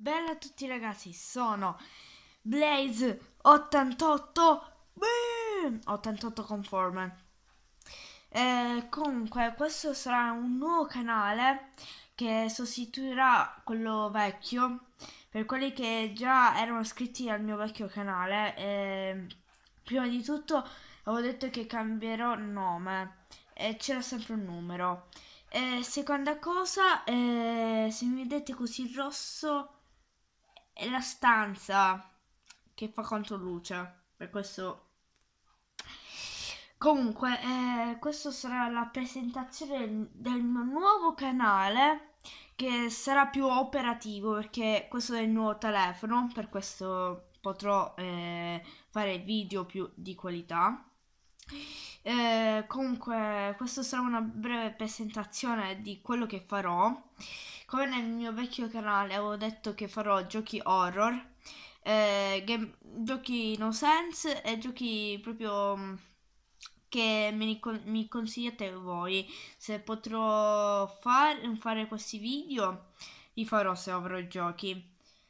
Bella a tutti ragazzi, sono Blaze88 88 Conforme eh, Comunque questo sarà un nuovo canale che sostituirà quello vecchio Per quelli che già erano iscritti al mio vecchio canale eh, Prima di tutto avevo detto che cambierò nome e c'era sempre un numero eh, seconda cosa, eh, se mi vedete così rosso è la stanza che fa luce per questo... Comunque, eh, questa sarà la presentazione del mio nuovo canale che sarà più operativo perché questo è il nuovo telefono, per questo potrò eh, fare video più di qualità. Eh, comunque, questa sarà una breve presentazione di quello che farò. Come nel mio vecchio canale avevo detto che farò giochi horror, eh, game, giochi no sense e giochi proprio mm, che mi, mi consigliate voi. Se potrò far, fare questi video, li farò se avrò giochi.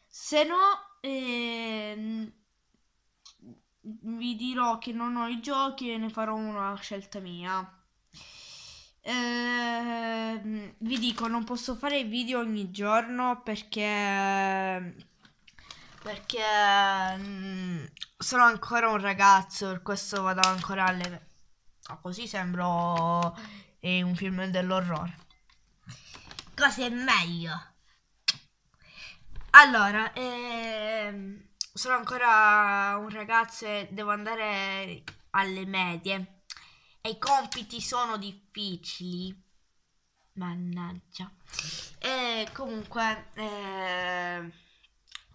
Se no, eh, vi dirò che non ho i giochi e ne farò una scelta mia. Eh, vi dico, non posso fare video ogni giorno perché perché mh, mm, sono ancora un ragazzo, per questo vado ancora alle oh, così sembro eh, un film dell'orrore. Cosa è meglio? Allora, ehm sono ancora un ragazzo e devo andare alle medie e i compiti sono difficili. Mannaggia. E comunque, eh,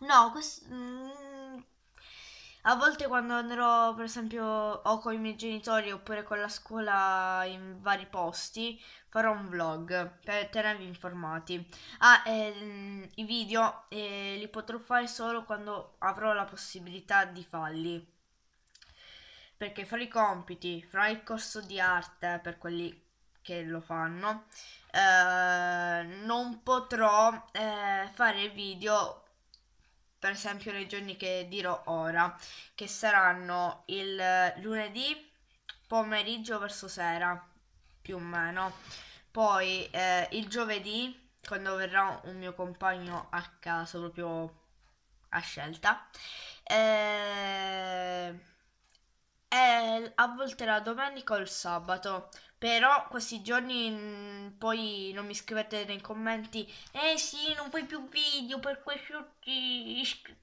no, questo mm, a volte quando andrò, per esempio, o con i miei genitori oppure con la scuola in vari posti, farò un vlog per tenervi informati. Ah, ehm, i video eh, li potrò fare solo quando avrò la possibilità di farli. Perché fra i compiti, fra il corso di arte, per quelli che lo fanno, eh, non potrò eh, fare video per esempio nei giorni che dirò ora, che saranno il eh, lunedì pomeriggio verso sera, più o meno, poi eh, il giovedì, quando verrà un mio compagno a casa proprio a scelta, eh, la domenica o il sabato. Però questi giorni mm, poi non mi scrivete nei commenti Eh sì, non fai più video per questo iscri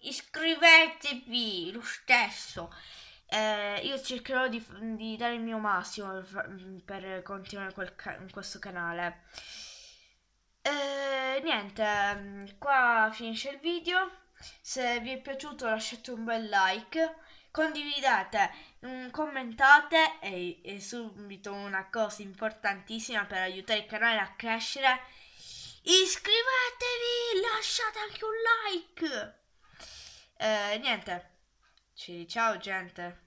iscrivetevi lo stesso eh, Io cercherò di, di, dare il mio massimo per mm, continuare ca questo canale eh, Niente, mm, qua finisce il video se vi è piaciuto lasciate un bel like condividete, mm, commentate e, e subito una cosa importantissima per aiutare il canale a crescere. Iscrivetevi, lasciate anche un like. Eh, niente, ci ciao gente.